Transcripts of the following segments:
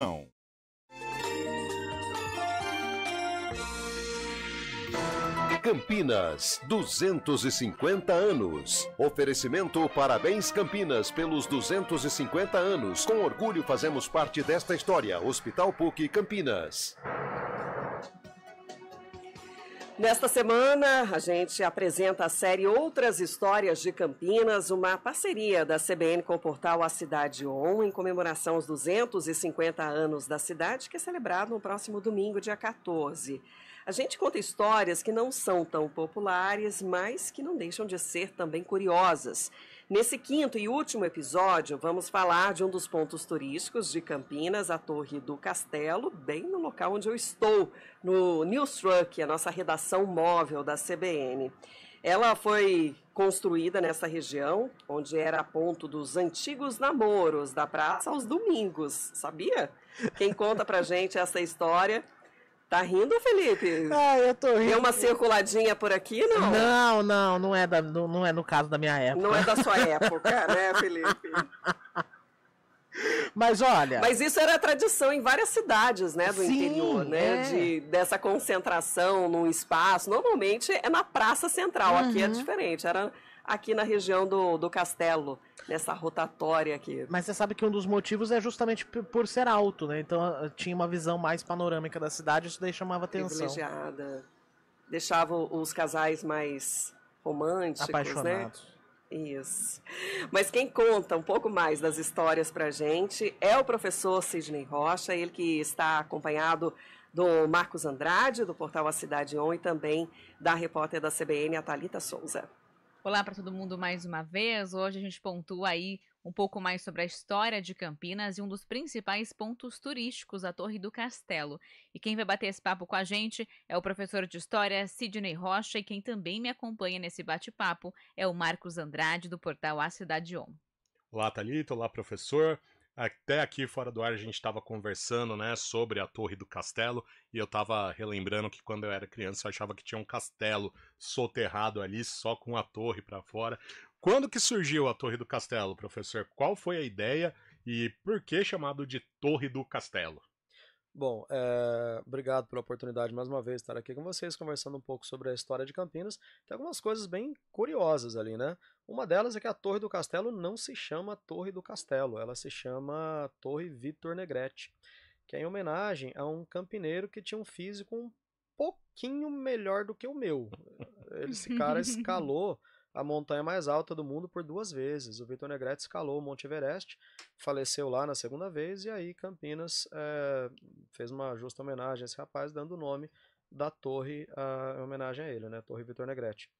Não. Campinas, 250 anos. Oferecimento Parabéns Campinas pelos 250 anos. Com orgulho fazemos parte desta história. Hospital PUC Campinas. Nesta semana, a gente apresenta a série Outras Histórias de Campinas, uma parceria da CBN com o portal A Cidade On, em comemoração aos 250 anos da cidade, que é celebrado no próximo domingo, dia 14. A gente conta histórias que não são tão populares, mas que não deixam de ser também curiosas. Nesse quinto e último episódio, vamos falar de um dos pontos turísticos de Campinas, a Torre do Castelo, bem no local onde eu estou, no News Truck, a nossa redação móvel da CBN. Ela foi construída nessa região, onde era ponto dos antigos namoros da praça aos domingos, sabia? Quem conta pra gente essa história Tá rindo, Felipe? Ah, eu tô rindo. É uma circuladinha por aqui, não? Não, não, não é, da, não, não é no caso da minha época. Não é da sua época, né, Felipe? Mas olha. Mas isso era tradição em várias cidades, né, do sim, interior, né? É. De, dessa concentração num espaço. Normalmente é na praça central. Uhum. Aqui é uhum. diferente. Era aqui na região do, do Castelo, nessa rotatória aqui. Mas você sabe que um dos motivos é justamente por ser alto, né? Então ah, tinha uma visão mais panorâmica da cidade, isso daí chamava atenção. Privilegiada. Deixava os casais mais românticos, né? Apaixonados. né? Isso. Mas quem conta um pouco mais das histórias para gente é o professor Sidney Rocha, ele que está acompanhado do Marcos Andrade, do portal A Cidade On, e também da repórter da CBN, a Thalita Souza. Olá para todo mundo mais uma vez. Hoje a gente pontua aí um pouco mais sobre a história de Campinas e um dos principais pontos turísticos, a Torre do Castelo. E quem vai bater esse papo com a gente é o professor de História Sidney Rocha e quem também me acompanha nesse bate-papo é o Marcos Andrade, do portal A Cidade On. Olá, Thalita. Olá, professor. Até aqui fora do ar a gente estava conversando, né, sobre a Torre do Castelo, e eu estava relembrando que quando eu era criança eu achava que tinha um castelo soterrado ali só com a torre para fora. Quando que surgiu a Torre do Castelo, professor? Qual foi a ideia e por que chamado de Torre do Castelo? Bom, é, obrigado pela oportunidade mais uma vez de estar aqui com vocês, conversando um pouco sobre a história de Campinas. Tem algumas coisas bem curiosas ali, né? Uma delas é que a Torre do Castelo não se chama Torre do Castelo, ela se chama Torre Vitor Negrete, que é em homenagem a um campineiro que tinha um físico um pouquinho melhor do que o meu. Esse cara escalou a montanha mais alta do mundo por duas vezes. O Vitor Negrete escalou o Monte Everest, faleceu lá na segunda vez, e aí Campinas é, fez uma justa homenagem a esse rapaz, dando o nome da torre a, ah, em homenagem a ele, né? Torre Vitor Negrete.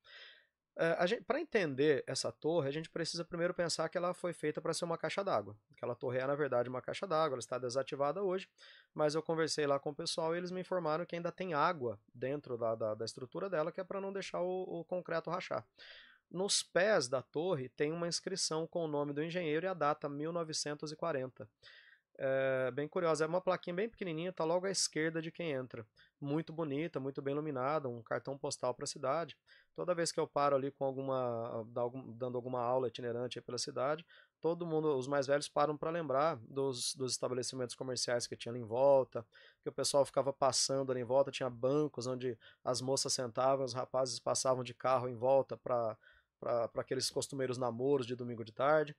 É, eh, para entender essa torre, a gente precisa primeiro pensar que ela foi feita para ser uma caixa d'água. Aquela torre é, na verdade, uma caixa d'água, ela está desativada hoje, mas eu conversei lá com o pessoal e eles me informaram que ainda tem água dentro da, da, da estrutura dela, que é para não deixar o, o concreto rachar. Nos pés da torre tem uma inscrição com o nome do engenheiro e a data 1940. É, eh, bem curiosa, é uma plaquinha bem pequenininha, está logo à esquerda de quem entra. Muito bonita, muito bem iluminada, um cartão postal para a cidade. Toda vez que eu paro ali com alguma dando alguma aula itinerante pela cidade, todo mundo, os mais velhos param para lembrar dos, dos estabelecimentos comerciais que tinha ali em volta, que o pessoal ficava passando ali em volta, tinha bancos onde as moças sentavam, os rapazes passavam de carro em volta para para aqueles costumeiros namoros de domingo de tarde.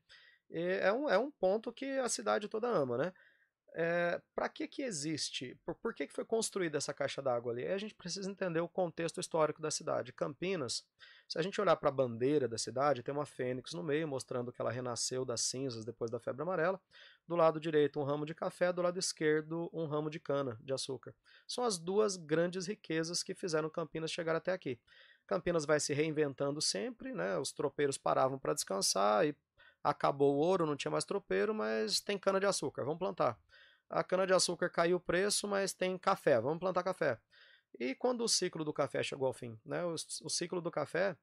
E é, um, é um ponto que a cidade toda ama, né? É, para que que existe? Por, por, que, que foi construída essa caixa d'água ali? Aí a gente precisa entender o contexto histórico da cidade. Campinas, se a gente olhar para a bandeira da cidade, tem uma fênix no meio, mostrando que ela renasceu das cinzas depois da febre amarela. Do lado direito, um ramo de café, do lado esquerdo, um ramo de cana de açúcar. São as duas grandes riquezas que fizeram Campinas chegar até aqui. Campinas vai se reinventando sempre, né? Os tropeiros paravam para descansar e acabou o ouro, não tinha mais tropeiro, mas tem cana de açúcar, vamos plantar. A cana de açúcar caiu o preço, mas tem café, vamos plantar café. E quando o ciclo do café chegou ao fim, né? O, o ciclo do café,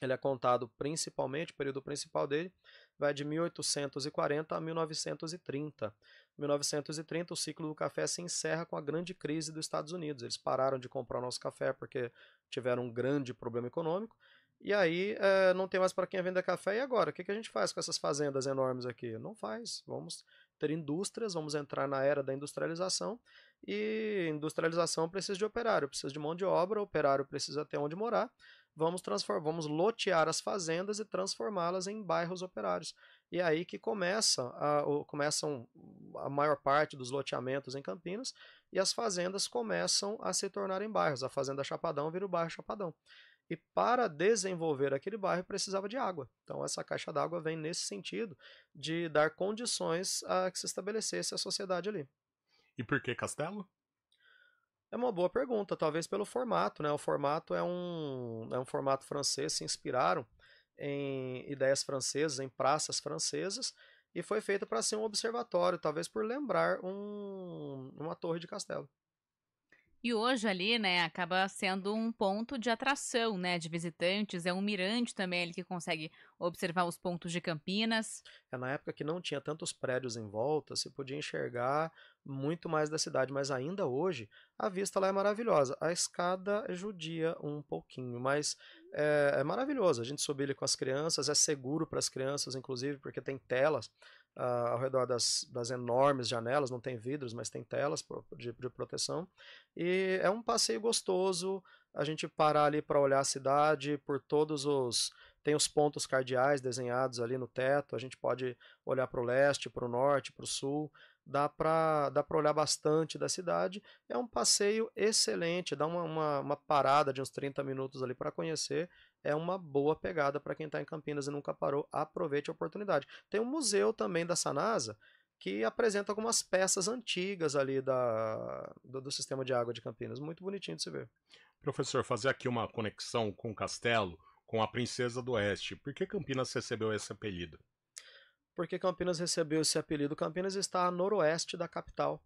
ele é contado principalmente, o período principal dele, vai de 1840 a 1930. 1930, o ciclo do café se encerra com a grande crise dos Estados Unidos. Eles pararam de comprar o nosso café porque tiveram um grande problema econômico. E aí é, não tem mais para quem vender café. E agora? O que, que a gente faz com essas fazendas enormes aqui? Não faz. Vamos ter indústrias, vamos entrar na era da industrialização e industrialização precisa de operário, precisa de mão de obra, operário precisa ter onde morar. Vamos transformar, vamos lotear as fazendas e transformá-las em bairros operários. E é aí que começa a, começam a maior parte dos loteamentos em Campinas e as fazendas começam a se tornar em bairros. A fazenda Chapadão vira o bairro Chapadão. E para desenvolver aquele bairro precisava de água. Então essa caixa d'água vem nesse sentido de dar condições a que se estabelecesse a sociedade ali. E por que Castelo? É uma boa pergunta, talvez pelo formato, né? O formato é um, é um formato francês, se inspiraram em ideias francesas, em praças francesas, e foi feito para ser um observatório, talvez por lembrar um, uma torre de castelo. E hoje ali, né, acaba sendo um ponto de atração, né, de visitantes, é um mirante também ele que consegue observar os pontos de Campinas. É, na época que não tinha tantos prédios em volta, você podia enxergar muito mais da cidade, mas ainda hoje a vista lá é maravilhosa. A escada judia um pouquinho, mas é, é maravilhoso. A gente subiu ali com as crianças, é seguro para as crianças, inclusive, porque tem telas Uh, ao redor das, das, enormes janelas, não tem vidros, mas tem telas de, de proteção. E é um passeio gostoso, a gente parar ali para olhar a cidade por todos os. Tem os pontos cardeais desenhados ali no teto, a gente pode olhar para o leste, para o norte, para o sul dá para dá olhar bastante da cidade. É um passeio excelente, dá uma, uma, uma parada de uns 30 minutos ali para conhecer. É uma boa pegada para quem está em Campinas e nunca parou, aproveite a oportunidade. Tem um museu também da Sanasa que apresenta algumas peças antigas ali da, do, do sistema de água de Campinas. Muito bonitinho de se ver. Professor, fazer aqui uma conexão com o castelo, com a Princesa do Oeste. Por que Campinas recebeu esse apelido? porque Campinas recebeu esse apelido. Campinas está a noroeste da capital.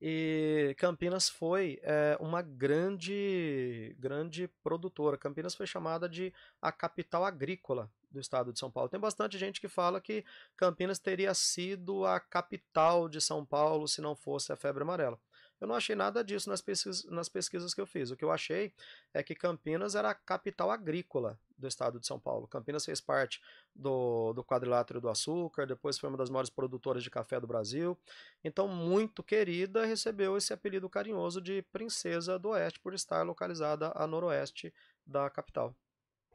E Campinas foi é, uma grande, grande produtora. Campinas foi chamada de a capital agrícola do estado de São Paulo. Tem bastante gente que fala que Campinas teria sido a capital de São Paulo se não fosse a febre amarela. Eu não achei nada disso nas pesquisas, nas pesquisas que eu fiz. O que eu achei é que Campinas era a capital agrícola do estado de São Paulo. Campinas fez parte do, do quadrilátero do açúcar, depois foi uma das maiores produtoras de café do Brasil. Então, muito querida, recebeu esse apelido carinhoso de Princesa do Oeste por estar localizada a noroeste da capital.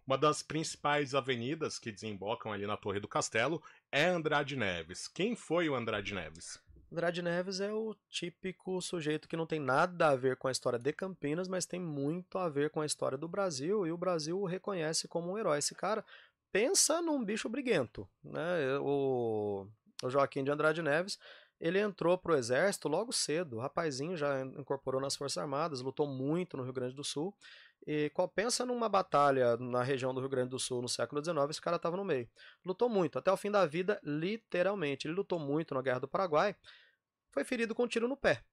Uma das principais avenidas que desembocam ali na Torre do Castelo é Andrade Neves. Quem foi o Andrade Neves? Andrade Neves é o típico sujeito que não tem nada a ver com a história de Campinas, mas tem muito a ver com a história do Brasil, e o Brasil o reconhece como um herói. Esse cara pensa num bicho briguento, né? O, o Joaquim de Andrade Neves ele entrou pro exército logo cedo. O rapazinho já incorporou nas Forças Armadas, lutou muito no Rio Grande do Sul. E qual pensa numa batalha na região do Rio Grande do Sul no século XIX, esse cara estava no meio. Lutou muito, até o fim da vida, literalmente. Ele lutou muito na Guerra do Paraguai, foi ferido com um tiro no pé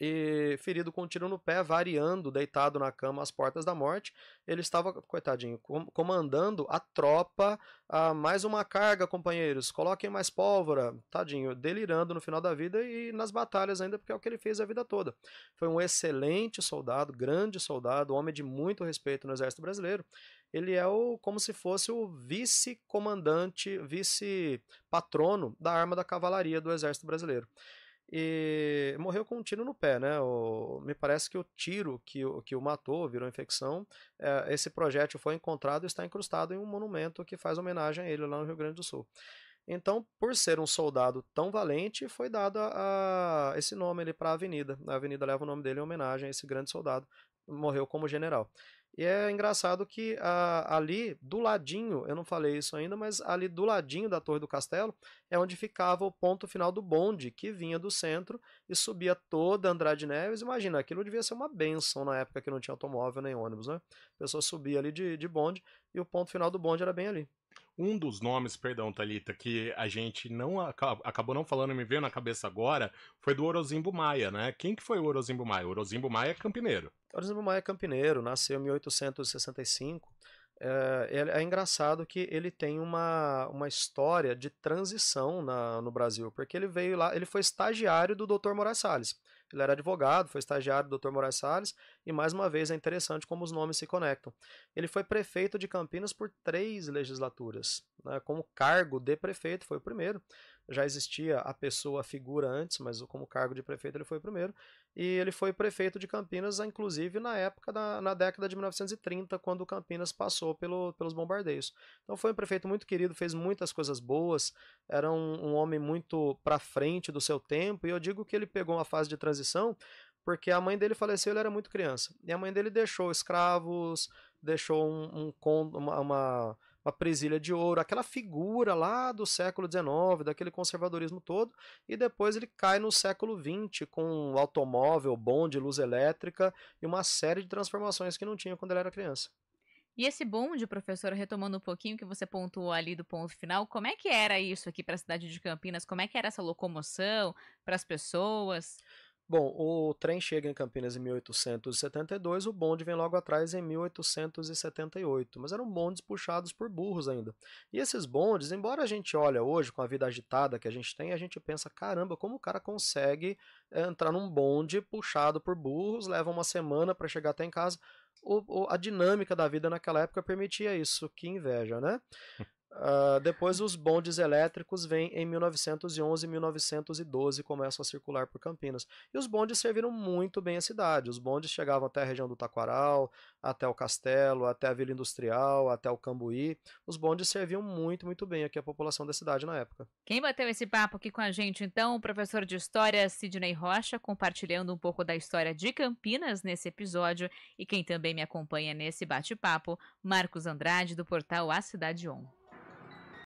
e ferido com um tiro no pé, variando, deitado na cama às portas da morte. Ele estava, coitadinho, comandando a tropa. Ah, mais uma carga, companheiros, coloquem mais pólvora. Tadinho, delirando no final da vida e nas batalhas ainda, porque é o que ele fez a vida toda. Foi um excelente soldado, grande soldado, homem de muito respeito no exército brasileiro ele é o como se fosse o vice-comandante, vice-patrono da arma da cavalaria do Exército Brasileiro e morreu com um tiro no pé, né? O, me parece que o tiro que, que o matou, virou infecção, é, esse projétil foi encontrado e está incrustado em um monumento que faz homenagem a ele lá no Rio Grande do Sul. Então, por ser um soldado tão valente, foi dado a, a esse nome para a avenida. A avenida leva o nome dele em homenagem a esse grande soldado, morreu como general. E é engraçado que a, ali do ladinho, eu não falei isso ainda, mas ali do ladinho da Torre do Castelo é onde ficava o ponto final do bonde, que vinha do centro e subia toda Andrade Neves. Imagina, aquilo devia ser uma benção na época que não tinha automóvel nem ônibus, né? A pessoa subia ali de, de bonde e o ponto final do bonde era bem ali. Um dos nomes, perdão, Talita, que a gente não acabou não falando, me veio na cabeça agora, foi do Orozimbo Maia, né? Quem que foi o Orozimbo Maia? O Orozimbo Maia é campineiro. Orozimbo Maia é campineiro, nasceu em 1865. É, é, engraçado que ele tem uma, uma história de transição na, no Brasil, porque ele veio lá, ele foi estagiário do Dr. Moraes Salles. Ele era advogado, foi estagiário do Dr. Moraes Salles, e mais uma vez é interessante como os nomes se conectam. Ele foi prefeito de Campinas por três legislaturas. Né? Como cargo de prefeito, foi o primeiro. Já existia a pessoa, a figura antes, mas como cargo de prefeito ele foi o primeiro e ele foi prefeito de Campinas, inclusive na época da na década de 1930, quando Campinas passou pelo, pelos bombardeios. Então foi um prefeito muito querido, fez muitas coisas boas, era um, um homem muito para frente do seu tempo, e eu digo que ele pegou uma fase de transição porque a mãe dele faleceu, ele era muito criança. E a mãe dele deixou escravos, deixou um, um uma, uma a presilha de ouro, aquela figura lá do século XIX, daquele conservadorismo todo, e depois ele cai no século XX com um automóvel, bonde, luz elétrica e uma série de transformações que não tinha quando ele era criança. E esse bonde, professor, retomando um pouquinho que você pontuou ali do ponto final, como é que era isso aqui para a cidade de Campinas? Como é que era essa locomoção para as pessoas? Bom, o trem chega em Campinas em 1872, o bonde vem logo atrás em 1878, mas eram bondes puxados por burros ainda. E esses bondes, embora a gente olha hoje com a vida agitada que a gente tem, a gente pensa, caramba, como o cara consegue eh, entrar num bonde puxado por burros, leva uma semana para chegar até em casa. O, o, a dinâmica da vida naquela época permitia isso, que inveja, né? Uh, depois os bondes elétricos vêm em 1911 e 1912 começam a circular por Campinas. E os bondes serviram muito bem a cidade. Os bondes chegavam até a região do Taquaral, até o Castelo, até a Vila Industrial, até o Cambuí. Os bondes serviam muito, muito bem aqui a população da cidade na época. Quem bateu esse papo aqui com a gente, então, o professor de História Sidney Rocha, compartilhando um pouco da história de Campinas nesse episódio. E quem também me acompanha nesse bate-papo, Marcos Andrade, do portal A Cidade On.